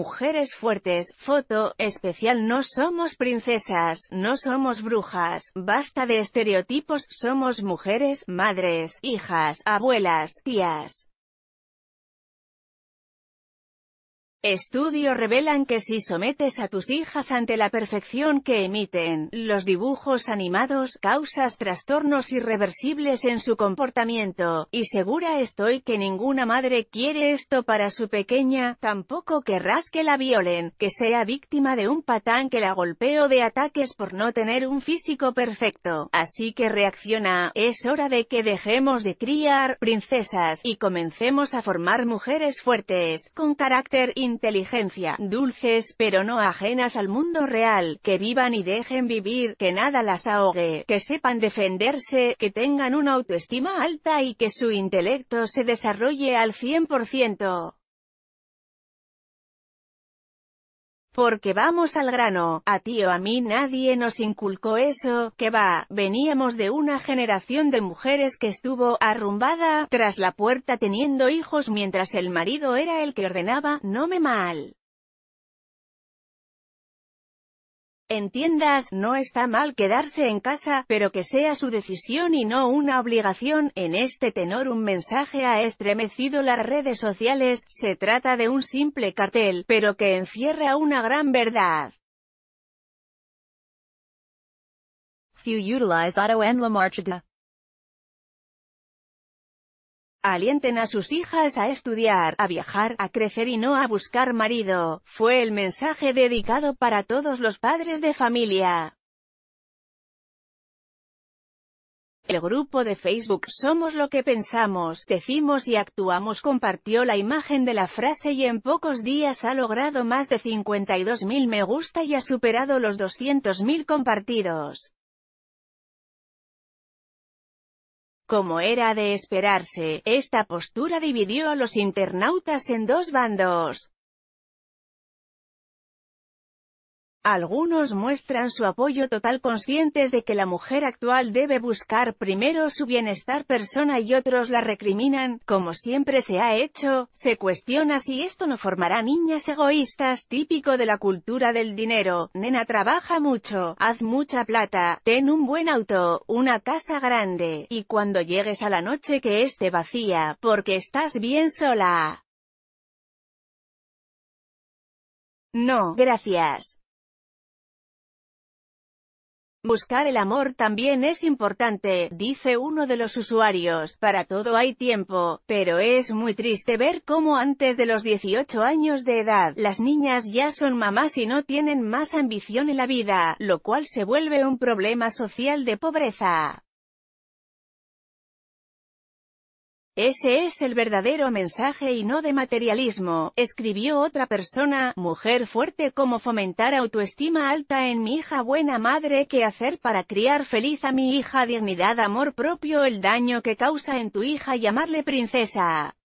mujeres fuertes, foto, especial no somos princesas, no somos brujas, basta de estereotipos, somos mujeres, madres, hijas, abuelas, tías. Estudios revelan que si sometes a tus hijas ante la perfección que emiten, los dibujos animados, causas trastornos irreversibles en su comportamiento, y segura estoy que ninguna madre quiere esto para su pequeña, tampoco querrás que la violen, que sea víctima de un patán que la golpeo de ataques por no tener un físico perfecto, así que reacciona, es hora de que dejemos de criar princesas, y comencemos a formar mujeres fuertes, con carácter inteligencia, dulces, pero no ajenas al mundo real, que vivan y dejen vivir, que nada las ahogue, que sepan defenderse, que tengan una autoestima alta y que su intelecto se desarrolle al 100%. Porque vamos al grano, a tío a mí nadie nos inculcó eso, que va, veníamos de una generación de mujeres que estuvo arrumbada tras la puerta teniendo hijos mientras el marido era el que ordenaba, no me mal. Entiendas, no está mal quedarse en casa, pero que sea su decisión y no una obligación. En este tenor un mensaje ha estremecido las redes sociales, se trata de un simple cartel, pero que encierra una gran verdad alienten a sus hijas a estudiar, a viajar, a crecer y no a buscar marido, fue el mensaje dedicado para todos los padres de familia. El grupo de Facebook Somos lo que pensamos, decimos y actuamos compartió la imagen de la frase y en pocos días ha logrado más de 52.000 me gusta y ha superado los 200.000 compartidos. Como era de esperarse, esta postura dividió a los internautas en dos bandos. Algunos muestran su apoyo total conscientes de que la mujer actual debe buscar primero su bienestar persona y otros la recriminan, como siempre se ha hecho, se cuestiona si esto no formará niñas egoístas típico de la cultura del dinero, nena trabaja mucho, haz mucha plata, ten un buen auto, una casa grande, y cuando llegues a la noche que esté vacía, porque estás bien sola. No, gracias. Buscar el amor también es importante, dice uno de los usuarios, para todo hay tiempo, pero es muy triste ver cómo antes de los 18 años de edad, las niñas ya son mamás y no tienen más ambición en la vida, lo cual se vuelve un problema social de pobreza. Ese es el verdadero mensaje y no de materialismo, escribió otra persona, mujer fuerte como fomentar autoestima alta en mi hija buena madre que hacer para criar feliz a mi hija dignidad amor propio el daño que causa en tu hija llamarle princesa.